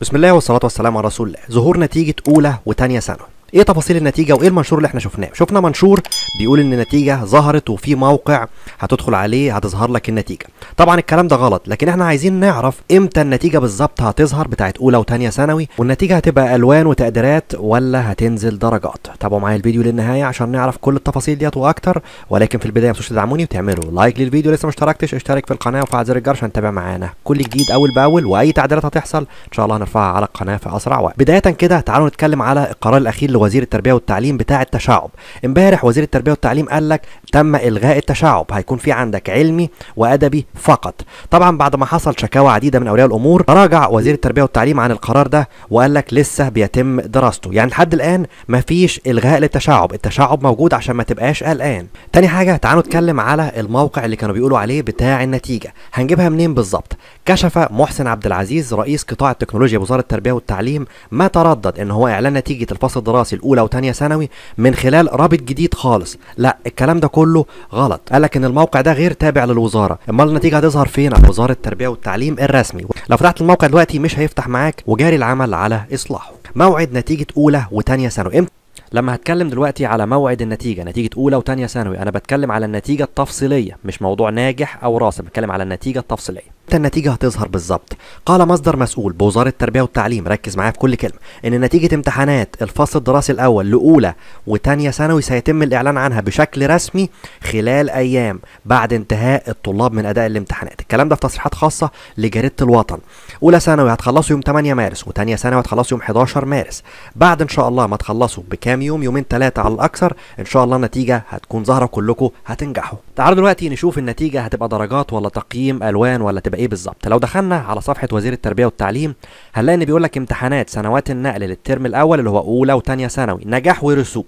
بسم الله والصلاة والسلام على رسول الله ظهور نتيجة أولى وتانية ثانوي ايه تفاصيل النتيجه وايه المنشور اللي احنا شفناه شفنا منشور بيقول ان النتيجه ظهرت وفي موقع هتدخل عليه هتظهر لك النتيجه طبعا الكلام ده غلط لكن احنا عايزين نعرف امتى النتيجه بالظبط هتظهر بتاعت اولى وثانيه ثانوي والنتيجه هتبقى الوان وتقديرات ولا هتنزل درجات تابعوا معايا الفيديو للنهايه عشان نعرف كل التفاصيل ديت واكتر ولكن في البدايه ما تنسوش تدعموني وتعملوا لايك للفيديو لسه ما اشتركتش اشترك في القناه وفعل زر الجرس عشان تتابع معانا كل جديد اول باول واي تعديلات هتحصل ان شاء الله هنرفعها على القناه في اسرع وقت بدايه كده تعالوا نتكلم على القرار الاخير وزير التربيه والتعليم بتاع التشعب امبارح وزير التربيه والتعليم قال لك تم الغاء التشعب هيكون في عندك علمي وادبي فقط طبعا بعد ما حصل شكاوى عديده من اولياء الامور راجع وزير التربيه والتعليم عن القرار ده وقال لك لسه بيتم دراسته يعني لحد الان مفيش الغاء للتشعب التشعب موجود عشان ما تبقاش قلقان تاني حاجه تعالوا نتكلم على الموقع اللي كانوا بيقولوا عليه بتاع النتيجه هنجيبها منين بالظبط كشف محسن عبد العزيز رئيس قطاع التكنولوجيا بوزاره التربيه والتعليم ما تردد ان هو اعلان نتيجه الفصل الدراسي دراسي الاولى وثانيه ثانوي من خلال رابط جديد خالص لا الكلام ده كله غلط قال لك ان الموقع ده غير تابع للوزاره امال النتيجه هتظهر فين على وزاره التربيه والتعليم الرسمي لو فتحت الموقع دلوقتي مش هيفتح معاك وجاري العمل على اصلاحه موعد نتيجه اولى وثانيه ثانوي امتى لما هتكلم دلوقتي على موعد النتيجة نتيجة أولى وتانية ثانوي أنا بتكلم على النتيجة التفصيلية مش موضوع ناجح أو راسب بتكلم على النتيجة التفصيلية امتى النتيجه هتظهر بالظبط قال مصدر مسؤول بوزاره التربيه والتعليم ركز معايا في كل كلمه ان نتيجه امتحانات الفصل الدراسي الاول لاولى وثانيه ثانوي سيتم الاعلان عنها بشكل رسمي خلال ايام بعد انتهاء الطلاب من اداء الامتحانات الكلام ده في تصريحات خاصه لجريده الوطن اولى ثانوي هتخلصوا يوم 8 مارس وثانيه ثانوي هتخلصوا يوم 11 مارس بعد ان شاء الله ما تخلصوا بكام يوم يومين ثلاثه على الاكثر ان شاء الله النتيجه هتكون ظاهره كلكم هتنجحوا تعالوا دلوقتي نشوف النتيجه هتبقى درجات ولا تقييم الوان ولا تبقى ايه بالظبط لو دخلنا على صفحه وزير التربيه والتعليم هنلاقي ان بيقول لك امتحانات سنوات النقل للترم الاول اللي هو اولى وثانيه ثانوي نجاح ورسوب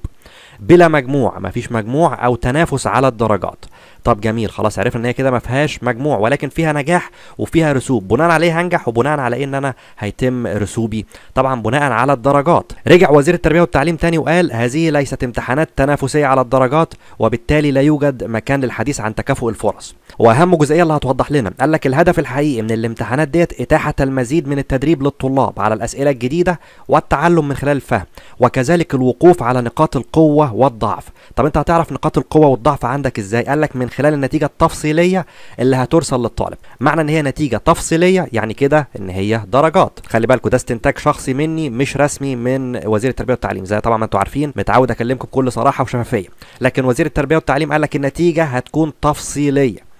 بلا مجموع مفيش مجموع او تنافس على الدرجات طب جميل خلاص عرفنا ان هي كده ما فيهاش مجموع ولكن فيها نجاح وفيها رسوب بناء عليه إيه هنجح وبناء على إيه ان انا هيتم رسوبي طبعا بناء على الدرجات رجع وزير التربيه والتعليم تاني وقال هذه ليست امتحانات تنافسيه على الدرجات وبالتالي لا يوجد مكان للحديث عن تكافؤ الفرص واهم جزئيه اللي هتوضح لنا قال لك الهدف الحقيقي من الامتحانات ديت اتاحه المزيد من التدريب للطلاب على الاسئله الجديده والتعلم من خلال الفهم وكذلك الوقوف على نقاط القوه والضعف طب انت هتعرف نقاط القوه والضعف عندك ازاي قال لك من خلال النتيجه التفصيليه اللي هترسل للطالب معنى ان هي نتيجه تفصيليه يعني كده ان هي درجات خلي بالكوا ده استنتاج شخصي مني مش رسمي من وزير التربيه والتعليم زي طبعا ما انتوا عارفين متعود اكلمكم بكل صراحه وشفافيه لكن وزير التربيه والتعليم قال لك النتيجه هتكون تفصيليه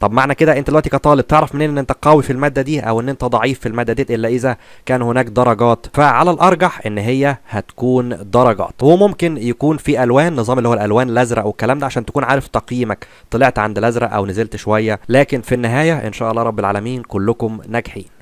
طب معنى كده انت دلوقتي كطالب تعرف منين ان انت قوي في الماده دي او ان انت ضعيف في الماده دي الا اذا كان هناك درجات فعلى الارجح ان هي هتكون درجات وممكن يكون في الوان نظام اللي هو الالوان الازرق والكلام ده عشان تكون عارف تقييمك طلعت عند الازرق او نزلت شويه لكن في النهايه ان شاء الله رب العالمين كلكم ناجحين